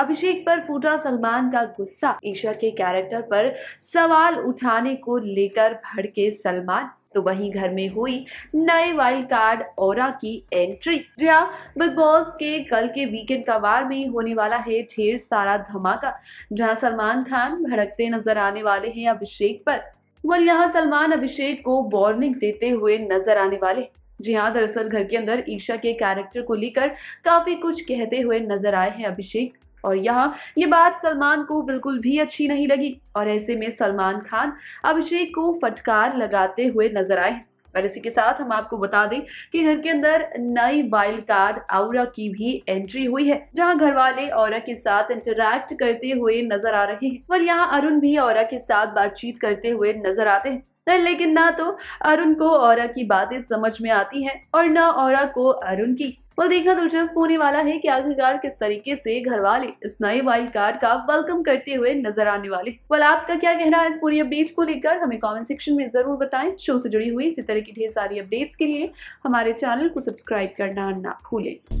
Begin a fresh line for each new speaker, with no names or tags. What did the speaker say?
अभिषेक पर फूटा सलमान का गुस्सा ईशा के कैरेक्टर पर सवाल उठाने को लेकर भड़के सलमान तो वहीं घर में हुई नए वाइल्ड कार्ड और की एंट्री जी हाँ बिग बॉस के कल के वीकेंड का वार में होने वाला है ढेर सारा धमाका जहां सलमान खान भड़कते नजर आने वाले हैं अभिषेक पर वल यहाँ सलमान अभिषेक को वार्निंग देते हुए नजर आने वाले जी हाँ दरअसल घर के अंदर ईशा के कैरेक्टर को लेकर काफी कुछ कहते हुए नजर आए हैं अभिषेक और यहाँ ये बात सलमान को बिल्कुल भी अच्छी नहीं लगी और ऐसे में सलमान खान अभिषेक को फटकार लगाते हुए नजर आए और इसी के साथ हम आपको बता दें कि घर के अंदर नई वाइल्ड कार्ड आउरा की भी एंट्री हुई है जहां घर वाले और के साथ इंटरैक्ट करते हुए नजर आ रहे हैं और यहाँ अरुण भी और के साथ बातचीत करते हुए नजर आते हैं तो लेकिन ना तो अरुण को और की बातें समझ में आती हैं और ना और को अरुण की वो देखना दिलचस्प होने वाला है कि आखिरकार किस तरीके से घर वाले इस नए वाइल्ड कार्ड का वेलकम करते हुए नजर आने वाले वाल आपका क्या कहना है इस पूरी अपडेट को लेकर हमें कमेंट सेक्शन में जरूर बताएं शो से जुड़ी हुई इसी तरह की ढेर सारी अपडेट्स के लिए हमारे चैनल को सब्सक्राइब करना ना भूलें